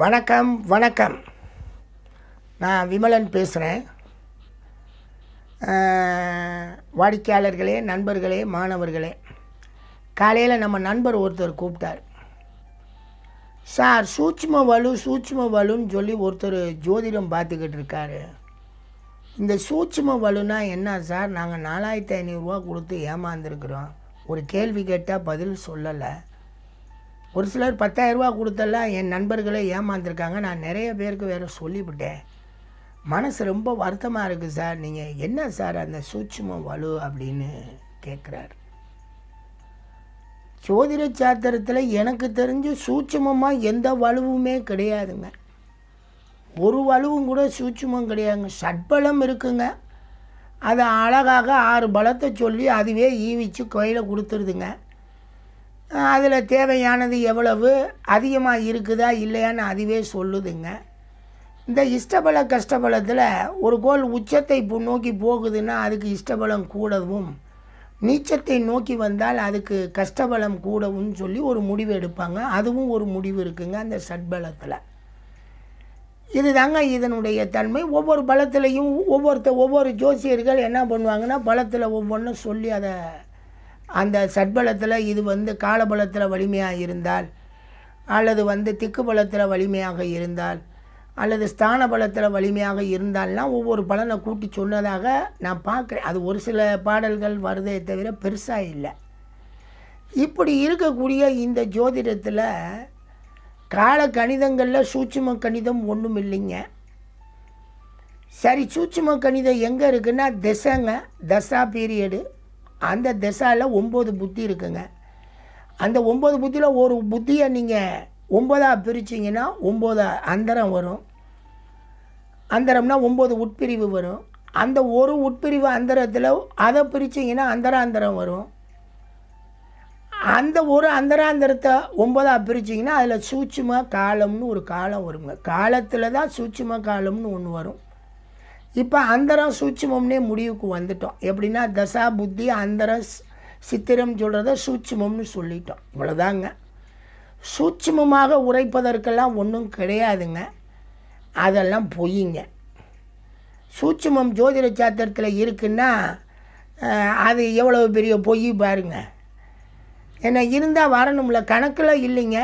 வணக்கம் வணக்கம் நான் விமலன் பேசுகிறேன் வாடிக்கையாளர்களே நண்பர்களே மாணவர்களே காலையில் நம்ம நண்பர் ஒருத்தர் கூப்பிட்டார் சார் சூட்ச்ம வலு சூட்சும வலுன்னு சொல்லி ஒருத்தர் ஜோதிடம் பார்த்துக்கிட்டு இருக்காரு இந்த சூட்ச்ம வலுனா என்ன சார் நாங்கள் நாலாயிரத்தி ஐநூறுரூவா கொடுத்து ஏமாந்துருக்குறோம் ஒரு கேள்வி கேட்டால் பதில் சொல்லலை ஒரு சிலர் பத்தாயிரரூபா கொடுத்தெல்லாம் என் நண்பர்களே ஏமாந்துருக்காங்க நான் நிறைய பேருக்கு வேறு சொல்லிவிட்டேன் மனசு ரொம்ப வருத்தமாக இருக்குது சார் நீங்கள் என்ன சார் அந்த சூட்சம வலு அப்படின்னு கேட்குறார் சோதிர சாத்திரத்தில் எனக்கு தெரிஞ்சு சூட்சமமாக எந்த வலுவுமே கிடையாதுங்க ஒரு வலுவும் கூட சூட்சமும் கிடையாதுங்க சட்பலம் இருக்குங்க அதை அழகாக ஆறு பலத்தை சொல்லி அதுவே ஈவிச்சு கோயில கொடுத்துருதுங்க அதில் தேவையானது எவ்வளவு அதிகமாக இருக்குதா இல்லையான்னு அதுவே சொல்லுதுங்க இந்த இஷ்டபல கஷ்டபலத்தில் ஒரு கோல் உச்சத்தை நோக்கி போகுதுன்னா அதுக்கு இஷ்டபலம் கூடவும் நீச்சத்தை நோக்கி வந்தால் அதுக்கு கஷ்டபலம் கூடவும் சொல்லி ஒரு முடிவு எடுப்பாங்க அதுவும் ஒரு முடிவு இருக்குங்க அந்த சட்பலத்தில் இது தாங்க இதனுடைய தன்மை ஒவ்வொரு பலத்திலையும் ஒவ்வொருத்த ஒவ்வொரு ஜோசியர்கள் என்ன பண்ணுவாங்கன்னா பலத்தில் ஒவ்வொன்றும் சொல்லி அதை அந்த சட்பலத்தில் இது வந்து காலபலத்தில் வலிமையாக இருந்தால் அல்லது வந்து திக்கு பலத்தில் வலிமையாக இருந்தால் அல்லது ஸ்தான பலத்தில் வலிமையாக இருந்தால்லாம் ஒவ்வொரு பலனை கூட்டி சொன்னதாக நான் பார்க்குறேன் அது ஒரு சில பாடல்கள் வருதே தவிர பெருசாக இல்லை இப்படி இருக்கக்கூடிய இந்த ஜோதிடத்தில் கால கணிதங்களில் சூட்சும கணிதம் ஒன்றும் இல்லைங்க சரி சூட்சும கணிதம் எங்கே இருக்குன்னா திசைங்க தசா பீரியடு அந்த திசாவில் ஒம்பது புத்தி இருக்குங்க அந்த ஒம்பது புத்தியில் ஒரு புத்தியை நீங்கள் ஒம்பதாக பிரிச்சிங்கன்னா ஒம்பது அந்தரம் வரும் அந்தரம்னா ஒம்பது உட்பிரிவு வரும் அந்த ஒரு உட்பிரிவு அந்தரத்தில் அதை பிரிச்சிங்கன்னா அந்தராந்தரம் வரும் அந்த ஒரு அந்தராந்தரத்தை ஒம்பதாக பிரிச்சிங்கன்னா அதில் சூட்சும காலம்னு ஒரு காலம் வருங்க காலத்தில் தான் சூட்சும காலம்னு ஒன்று வரும் இப்போ அந்தரம் சூட்சமம்னே முடிவுக்கு வந்துட்டோம் எப்படின்னா தசா புத்தி அந்தரம் சித்திரம் சொல்கிறத சூட்சமம்னு சொல்லிட்டோம் இவ்வளோதாங்க சூட்சமமாக உரைப்பதற்கெல்லாம் ஒன்றும் கிடையாதுங்க அதெல்லாம் பொய்யுங்க சூட்சமம் ஜோதிட சாத்திரத்தில் இருக்குன்னா அது எவ்வளோ பெரிய பொய் பாருங்க ஏன்னா இருந்தால் வரணும்ல கணக்கில் இல்லைங்க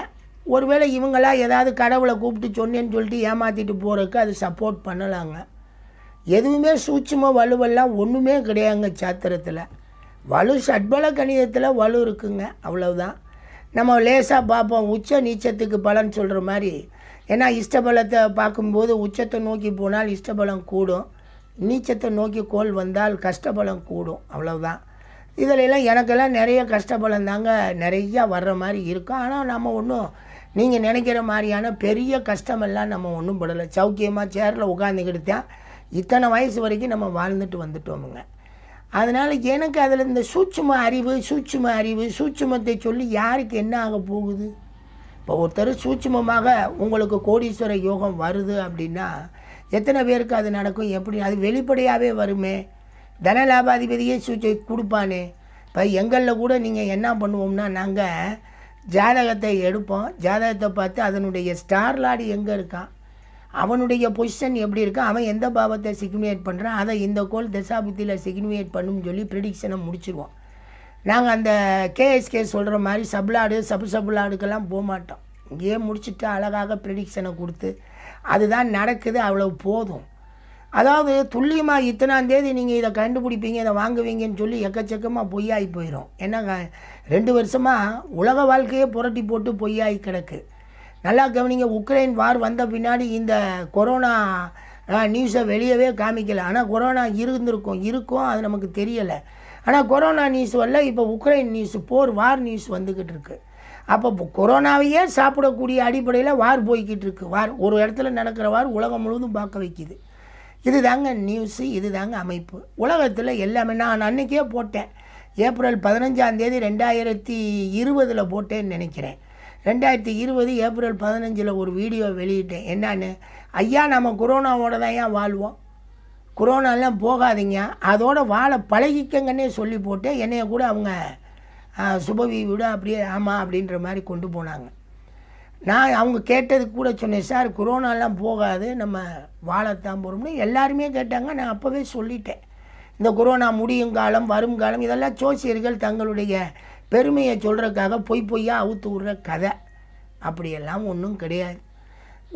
ஒருவேளை இவங்களாம் ஏதாவது கடவுளை கூப்பிட்டு சொன்னேன்னு சொல்லிட்டு ஏமாற்றிட்டு போகிறதுக்கு அது சப்போர்ட் பண்ணலாங்க எதுவுமே சூட்சமாக வலுவெல்லாம் ஒன்றுமே கிடையாதுங்க சாத்திரத்தில் வலு சட்பல கணிதத்தில் வலு இருக்குங்க அவ்வளவுதான் நம்ம லேசாக பார்ப்போம் உச்ச நீச்சத்துக்கு பலன் சொல்கிற மாதிரி ஏன்னா இஷ்டபலத்தை பார்க்கும்போது உச்சத்தை நோக்கி போனால் இஷ்டபலம் கூடும் நீச்சத்தை நோக்கி கோல் வந்தால் கஷ்டபலம் கூடும் அவ்வளவுதான் இதிலெல்லாம் எனக்கெல்லாம் நிறைய கஷ்டபலம் தாங்க நிறையா வர்ற மாதிரி இருக்கும் ஆனால் நம்ம ஒன்றும் நீங்கள் நினைக்கிற மாதிரியான பெரிய கஷ்டமெல்லாம் நம்ம ஒன்றும் படலை சௌக்கியமாக சேரில் உட்காந்துக்கிட்டு தான் இத்தனை வயசு வரைக்கும் நம்ம வாழ்ந்துட்டு வந்துட்டோமுங்க அதனால் எனக்கு அதில் இந்த சூட்சும அறிவு சூட்சும அறிவு சூட்சுமத்தை சொல்லி யாருக்கு என்ன ஆக போகுது இப்போ ஒருத்தர் சூட்சுமமாக உங்களுக்கு கோடீஸ்வர யோகம் வருது அப்படின்னா எத்தனை பேருக்கு அது நடக்கும் எப்படி அது வெளிப்படையாகவே வருமே தன லாபாதிபதியே சூச்சை கொடுப்பானே இப்போ எங்களில் கூட நீங்கள் என்ன பண்ணுவோம்னா நாங்கள் ஜாதகத்தை எடுப்போம் ஜாதகத்தை பார்த்து அதனுடைய ஸ்டார் லாடு எங்கே இருக்கான் அவனுடைய பொசிஷன் எப்படி இருக்கு அவன் எந்த பாவத்தை சிக்னிவேட் பண்ணுறான் அதை இந்த கோல் தசாபுத்தியில் சிக்னிவேட் பண்ணும் சொல்லி ப்ரிடிக்ஷனை முடிச்சிருவோம் நாங்கள் அந்த கேஎஸ்கே சொல்கிற மாதிரி சப்லாடு சபு சப்லாடுக்கெல்லாம் போக மாட்டோம் இங்கேயே முடிச்சுட்டு அழகாக ப்ரிடிக்ஷனை கொடுத்து அதுதான் நடக்குது அவ்வளோ போதும் அதாவது துல்லியமாக இத்தனாந்தேதி நீங்கள் இதை கண்டுபிடிப்பீங்க இதை வாங்குவீங்கன்னு சொல்லி எக்கச்சக்கமாக பொய்யாகி போயிடும் ஏன்னா ரெண்டு வருஷமாக உலக வாழ்க்கையே புரட்டி போட்டு பொய்யாகி கிடக்கு நல்லா கவனிங்க உக்ரைன் வார் வந்த பின்னாடி இந்த கொரோனா நியூஸை வெளியவே காமிக்கலை ஆனால் கொரோனா இருந்திருக்கும் இருக்கும் அது நமக்கு தெரியலை ஆனால் கொரோனா நியூஸ் வரல இப்போ உக்ரைன் நியூஸ் போர் வார் நியூஸ் வந்துக்கிட்டு இருக்குது அப்போ கொரோனாவையே சாப்பிடக்கூடிய அடிப்படையில் வார் போய்கிட்டு இருக்குது வார் ஒரு இடத்துல நடக்கிற வார் உலகம் முழுவதும் பார்க்க வைக்கிது இது தாங்க நியூஸு இது தாங்க அமைப்பு உலகத்தில் எல்லாமே நான் அன்றைக்கே போட்டேன் ஏப்ரல் பதினஞ்சாந்தேதி ரெண்டாயிரத்தி இருபதில் போட்டேன்னு நினைக்கிறேன் ரெண்டாயிரத்தி இருபது ஏப்ரல் பதினஞ்சில் ஒரு வீடியோ வெளியிட்டேன் என்னான்னு ஐயா நம்ம கொரோனாவோட தான் ஏன் வாழ்வோம் கொரோனாலாம் போகாதீங்க அதோட வாழ பழகிக்கங்கன்னே சொல்லி போட்டு என்னைய கூட அவங்க சுபவி விட அப்படியே ஆமாம் அப்படின்ற மாதிரி கொண்டு போனாங்க நான் அவங்க கேட்டதுக்கு கூட சொன்னேன் சார் கொரோனாலாம் போகாது நம்ம வாழத்தான் போகிறோம்னு எல்லாருமே கேட்டாங்க நான் அப்போவே சொல்லிட்டேன் இந்த கொரோனா முடியும் காலம் வரும் காலம் இதெல்லாம் ஜோசியர்கள் தங்களுடைய பெருமையை சொல்கிறதுக்காக பொய் பொய்யாக அவுத்து விடுற கதை அப்படியெல்லாம் ஒன்றும் கிடையாது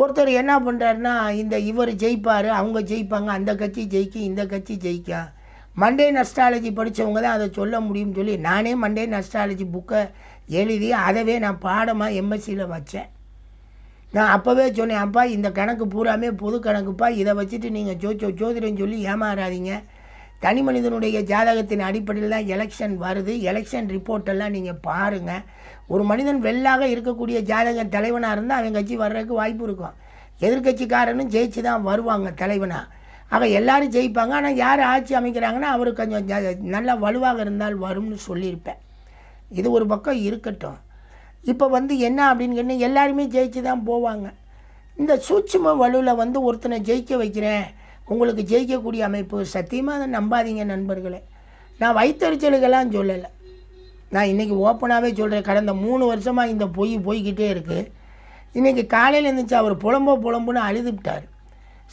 ஒருத்தர் என்ன பண்ணுறாருன்னா இந்த இவர் ஜெயிப்பார் அவங்க ஜெயிப்பாங்க அந்த கட்சி ஜெயிக்கும் இந்த கட்சி ஜெயிக்கா மண்டே நஸ்ட்ராலஜி படித்தவங்க தான் அதை சொல்ல முடியும்னு சொல்லி நானே மண்டே நஸ்ட்ராலஜி புக்கை எழுதி அதவே நான் பாடமாக எம்எஸ்சியில் வச்சேன் நான் அப்போவே சொன்னேன் அப்பா இந்த கணக்கு பூராமே பொது கணக்குப்பா இதை வச்சுட்டு நீங்கள் ஜோ ஜோதிடம் சொல்லி ஏமாறாதீங்க தனி மனிதனுடைய ஜாதகத்தின் அடிப்படையில் தான் எலெக்ஷன் வருது எலெக்ஷன் ரிப்போர்ட்டெல்லாம் நீங்கள் பாருங்கள் ஒரு மனிதன் வெள்ளாக இருக்கக்கூடிய ஜாதக தலைவனாக இருந்தால் அவன் கட்சி வர்றதுக்கு வாய்ப்பு இருக்கும் எதிர்கட்சிக்காரனும் ஜெயிச்சு தான் வருவாங்க தலைவனாக ஆக எல்லோரும் ஜெயிப்பாங்க ஆனால் யார் ஆட்சி அமைக்கிறாங்கன்னா அவர் கொஞ்சம் நல்லா வலுவாக இருந்தால் வரும்னு சொல்லியிருப்பேன் இது ஒரு பக்கம் இருக்கட்டும் இப்போ வந்து என்ன அப்படின்னு கேட்டால் எல்லாருமே ஜெயிச்சு தான் போவாங்க இந்த சூட்சம வலுவில் வந்து ஒருத்தனை ஜெயிக்க வைக்கிறேன் உங்களுக்கு ஜெயிக்கக்கூடிய அமைப்பு சத்தியமாக அதை நம்பாதீங்க நண்பர்களே நான் வைத்தறிச்சலுக்கெல்லாம் சொல்லலை நான் இன்றைக்கி ஓப்பனாகவே சொல்கிறேன் கடந்த மூணு வருஷமாக இந்த பொய் போய்கிட்டே இருக்குது இன்றைக்கி காலையில் இருந்துச்சு அவர் புலம்போ புலம்புன்னு அழுதுவிட்டார்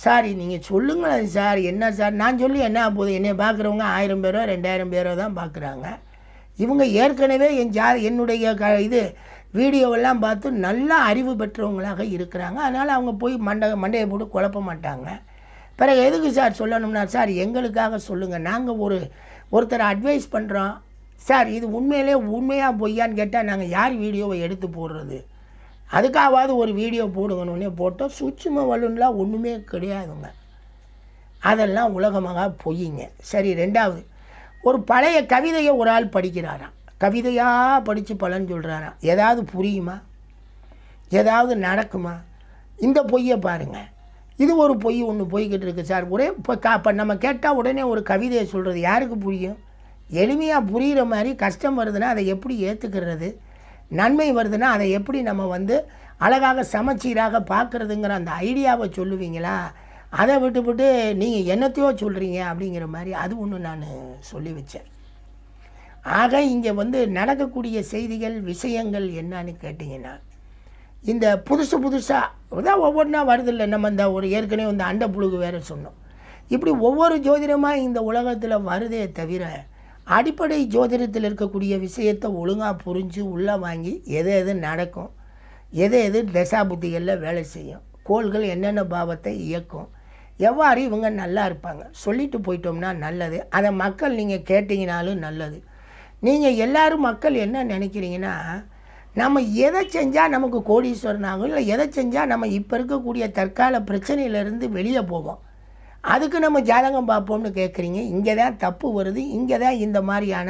சார் நீங்கள் சொல்லுங்களேன் சார் என்ன சார் நான் சொல்லி என்ன போகுது என்னை பார்க்குறவங்க ஆயிரம் பேரோ ரெண்டாயிரம் பேரோ தான் பார்க்குறாங்க இவங்க ஏற்கனவே என் ஜா என்னுடைய க இது வீடியோவெல்லாம் பார்த்து நல்லா அறிவு பெற்றவங்களாக இருக்கிறாங்க அதனால் அவங்க போய் மண்டை மண்டையை போட்டு குழப்ப மாட்டாங்க பிறகு எதுக்கு சார் சொல்லணும்னா சார் எங்களுக்காக சொல்லுங்கள் நாங்கள் ஒரு ஒருத்தரை அட்வைஸ் பண்ணுறோம் சார் இது உண்மையிலே உண்மையாக பொய்யான்னு கேட்டால் நாங்கள் யார் வீடியோவை எடுத்து போடுறது அதுக்காகவாது ஒரு வீடியோ போடுங்கன்னு போட்டோம் சுச்சும வலுன்னா ஒன்றுமே கிடையாதுங்க அதெல்லாம் உலகமாக பொய்யுங்க சரி ரெண்டாவது ஒரு பழைய கவிதையை ஒரு ஆள் படிக்கிறாராம் கவிதையாக படித்து பலன் சொல்கிறாராம் ஏதாவது புரியுமா ஏதாவது நடக்குமா இந்த பொய்யை பாருங்கள் இது ஒரு பொய் ஒன்று போய்கிட்டு இருக்குது சார் ஒரே இப்போ கா இப்போ நம்ம கேட்டால் உடனே ஒரு கவிதையை சொல்கிறது யாருக்கு புரியும் எளிமையாக புரிகிற மாதிரி கஷ்டம் வருதுன்னா அதை எப்படி ஏற்றுக்கிறது நன்மை வருதுன்னா அதை எப்படி நம்ம வந்து அழகாக சமச்சீராக பார்க்குறதுங்கிற அந்த ஐடியாவை சொல்லுவீங்களா அதை விட்டுவிட்டு நீங்கள் என்னத்தையோ சொல்கிறீங்க அப்படிங்கிற மாதிரி அது ஒன்று நான் சொல்லி வச்சேன் ஆக இங்கே வந்து நடக்கக்கூடிய செய்திகள் விஷயங்கள் என்னன்னு கேட்டிங்கன்னா இந்த புதுசு புதுசாக தான் ஒவ்வொன்றா வருதில்லை நம்ம இந்த ஒரு ஏற்கனவே இந்த அண்டை புழுகு வேறு சொன்னோம் இப்படி ஒவ்வொரு ஜோதிடமாக இந்த உலகத்தில் வருதே தவிர அடிப்படை ஜோதிடத்தில் இருக்கக்கூடிய விஷயத்தை ஒழுங்காக புரிஞ்சு உள்ளே வாங்கி எது எது நடக்கும் எது எது தசாபுத்திகளில் வேலை செய்யும் கோள்கள் என்னென்ன பாவத்தை இயக்கும் எவ்வாறு இவங்க நல்லா இருப்பாங்க சொல்லிட்டு போயிட்டோம்னா நல்லது அதை மக்கள் நீங்கள் கேட்டிங்கனாலும் நல்லது நீங்கள் எல்லோரும் மக்கள் என்ன நினைக்கிறீங்கன்னா நம்ம எதை செஞ்சால் நமக்கு கோடீஸ்வரன் ஆகும் இல்லை எதை செஞ்சால் நம்ம இப்போ இருக்கக்கூடிய தற்கால பிரச்சனையிலேருந்து வெளியே போவோம் அதுக்கு நம்ம ஜாதகம் பார்ப்போம்னு கேட்குறீங்க இங்கே தான் தப்பு வருது இங்கே தான் இந்த மாதிரியான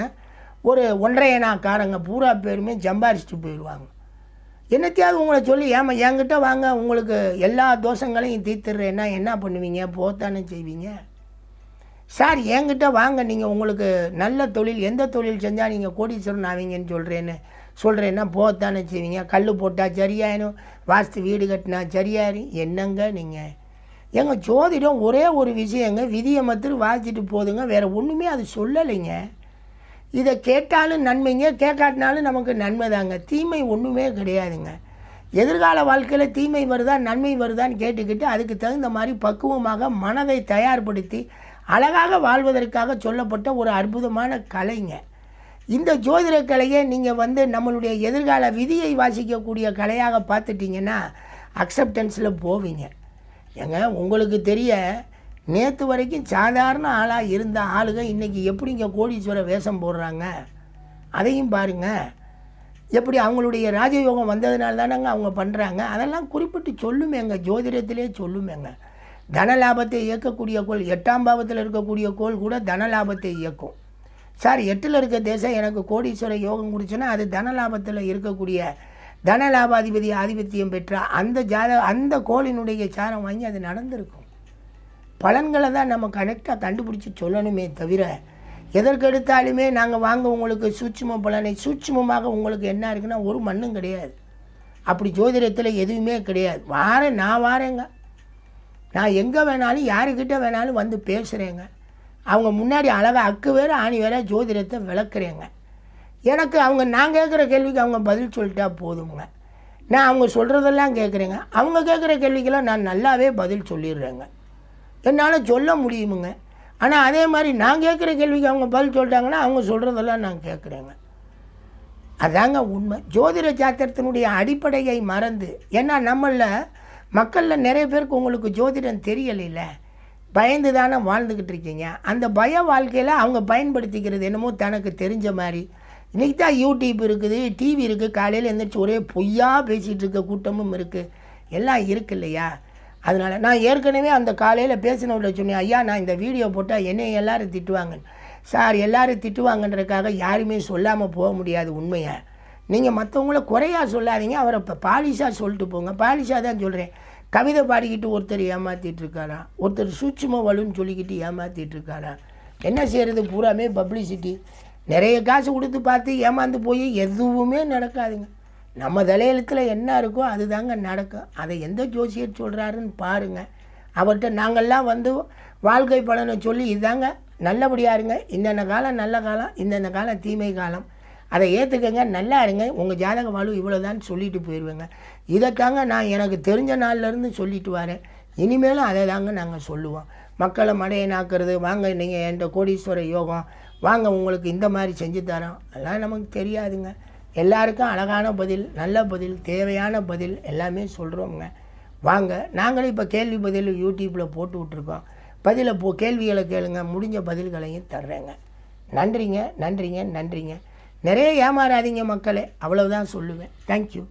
ஒரு ஒன்றையனாக்காரங்க பூரா பேருமே ஜம்பாரிச்சுட்டு போயிடுவாங்க என்னத்தையாவது உங்களை சொல்லி ஏமா என்கிட்ட வாங்க உங்களுக்கு எல்லா தோஷங்களையும் தீர்த்துடுறேன்னா என்ன பண்ணுவீங்க போத்தானே செய்வீங்க சார் என்கிட்ட வாங்க நீங்கள் உங்களுக்கு நல்ல தொழில் எந்த தொழில் செஞ்சால் நீங்கள் கோடீஸ்வரன் ஆவீங்கன்னு சொல்கிறேன்னு சொல்கிறேன்னா போத்தானே செய்வீங்க கல் போட்டால் சரியாயிடும் வாஸ்து வீடு கட்டினா சரியாயிரும் என்னங்க நீங்கள் எங்கள் ஜோதிடம் ஒரே ஒரு விஷயங்க விதியை மத்திர வாசிச்சுட்டு போதுங்க வேறு ஒன்றுமே அது சொல்லலைங்க இதை கேட்டாலும் நன்மைங்க கேட்காட்டினாலும் நமக்கு நன்மை தாங்க தீமை ஒன்றுமே கிடையாதுங்க எதிர்கால வாழ்க்கையில் தீமை வருதா நன்மை வருதான்னு கேட்டுக்கிட்டு அதுக்கு தகுந்த மாதிரி பக்குவமாக மனதை தயார்படுத்தி அழகாக வாழ்வதற்காக சொல்லப்பட்ட ஒரு அற்புதமான கலைங்க இந்த ஜோதிட கலையை நீங்கள் வந்து நம்மளுடைய எதிர்கால விதியை வாசிக்கக்கூடிய கலையாக பார்த்துட்டிங்கன்னா அக்செப்டன்ஸில் போவீங்க ஏங்க உங்களுக்கு தெரிய நேற்று வரைக்கும் சாதாரண ஆளாக இருந்த ஆளுங்க இன்றைக்கி எப்படிங்க கோடீஸ்வர வேஷம் போடுறாங்க அதையும் பாருங்கள் எப்படி அவங்களுடைய ராஜயோகம் வந்ததுனால தானேங்க அவங்க பண்ணுறாங்க அதெல்லாம் குறிப்பிட்டு சொல்லுமேங்க ஜோதிடத்திலே சொல்லுமேங்க தன லாபத்தை இயக்கக்கூடிய கோள் எட்டாம் பாவத்தில் இருக்கக்கூடிய கோள் கூட தன லாபத்தை இயக்கும் சார் எட்டில் இருக்க தேசம் எனக்கு கோடீஸ்வர யோகம் குடிச்சுன்னா அது தன லாபத்தில் இருக்கக்கூடிய தன லாபாதிபதி ஆதிபத்தியம் பெற்ற அந்த ஜாத அந்த கோளினுடைய சாரம் வாங்கி அது நடந்திருக்கும் பலன்களை தான் நம்ம கனெக்டாக கண்டுபிடிச்சி சொல்லணுமே தவிர எதற்கெடுத்தாலுமே நாங்கள் வாங்க உங்களுக்கு சூட்சம பலனை சூட்சமமாக உங்களுக்கு என்ன இருக்குன்னா ஒரு மண்ணும் கிடையாது அப்படி ஜோதிடத்தில் எதுவுமே கிடையாது வாரேன் நான் வாரேங்க நான் எங்கே வேணாலும் யாருக்கிட்ட வேணாலும் வந்து பேசுகிறேங்க அவங்க முன்னாடி அழகாக அக்கு வேறு ஆணி வேற ஜோதிடத்தை விளக்குறேங்க எனக்கு அவங்க நான் கேட்குற கேள்விக்கு அவங்க பதில் சொல்லிட்டா போதுங்க நான் அவங்க சொல்கிறதெல்லாம் கேட்குறேங்க அவங்க கேட்குற கேள்விக்கெல்லாம் நான் நல்லாவே பதில் சொல்லிடுறேங்க என்னால் சொல்ல முடியுமுங்க ஆனால் அதே மாதிரி நான் கேட்குற கேள்விக்கு அவங்க பதில் சொல்லிட்டாங்கன்னா அவங்க சொல்கிறதெல்லாம் நான் கேட்குறேங்க அதாங்க உண்மை ஜோதிட சாத்திரத்தினுடைய அடிப்படையை மறந்து ஏன்னா நம்மளில் மக்களில் நிறைய பேருக்கு உங்களுக்கு ஜோதிடம் தெரியலைல்ல பயந்து தானே வாழ்ந்துக்கிட்டு இருக்கீங்க அந்த பய வாழ்க்கையில் அவங்க பயன்படுத்திக்கிறது என்னமோ தனக்கு தெரிஞ்ச மாதிரி இன்றைக்கி தான் யூடியூப் இருக்குது டிவி இருக்குது காலையில் எழுந்திரிச்சு ஒரே பொய்யாக பேசிகிட்டு இருக்க கூட்டமும் இருக்குது எல்லாம் இருக்கு இல்லையா அதனால் நான் ஏற்கனவே அந்த காலையில் பேசினவர்கிட்ட சொன்னேன் ஐயா நான் இந்த வீடியோ போட்டால் என்னை எல்லோரும் திட்டுவாங்க சார் எல்லோரும் திட்டுவாங்கன்றதுக்காக யாருமே சொல்லாமல் போக முடியாது உண்மையை நீங்கள் மற்றவங்கள குறையாக சொல்லாதீங்க அவரை இப்போ பாலிஷாக சொல்லிட்டு போங்க பாலிஷாக தான் சொல்கிறேன் கவிதை பாடிக்கிட்டு ஒருத்தர் ஏமாற்றிட்டுருக்காரா இருக்காரா ஒருத்தர் சூட்சும வலுன்னு சொல்லிக்கிட்டு ஏமாற்றிட்டு இருக்காரா என்ன செய்கிறது பூராமே பப்ளிசிட்டி நிறைய காசு கொடுத்து பார்த்து ஏமாந்து போய் எதுவுமே நடக்காதுங்க நம்ம தலையெழுத்தில் என்ன இருக்கோ அதுதாங்க நடக்கும் அதை எந்த ஜோசியர் சொல்கிறாருன்னு பாருங்கள் அவர்கிட்ட நாங்கள்லாம் வந்து வாழ்க்கை பலனை சொல்லி இதாங்க நல்லபடியாருங்க இருங்க இந்தந்த காலம் நல்ல காலம் இந்தந்த காலம் தீமை காலம் அதை ஏற்றுக்கங்க நல்லா இருங்க உங்கள் ஜாதக வாழ்வு இவ்வளோதான் சொல்லிட்டு போயிடுவேங்க இதைத்தாங்க நான் எனக்கு தெரிஞ்ச நாள்லேருந்து சொல்லிட்டு வரேன் இனிமேலும் அதை தாங்க நாங்கள் சொல்லுவோம் மக்களை மடையனாக்குறது வாங்க நீங்கள் என்கிட்ட கோடீஸ்வர யோகம் வாங்க உங்களுக்கு இந்த மாதிரி செஞ்சு தரோம் அதெல்லாம் நமக்கு தெரியாதுங்க எல்லாருக்கும் அழகான பதில் நல்ல பதில் தேவையான பதில் எல்லாமே சொல்கிறோங்க வாங்க நாங்களும் இப்போ கேள்வி பதில் யூடியூப்பில் போட்டு விட்ருக்கோம் பதிலை போ கேள்விகளை கேளுங்க முடிஞ்ச பதில்களையும் தர்றேங்க நன்றிங்க நன்றிங்க நன்றிங்க நிறைய ஏமாறாதீங்க மக்களே அவ்வளவுதான் சொல்லுவேன் தேங்க்யூ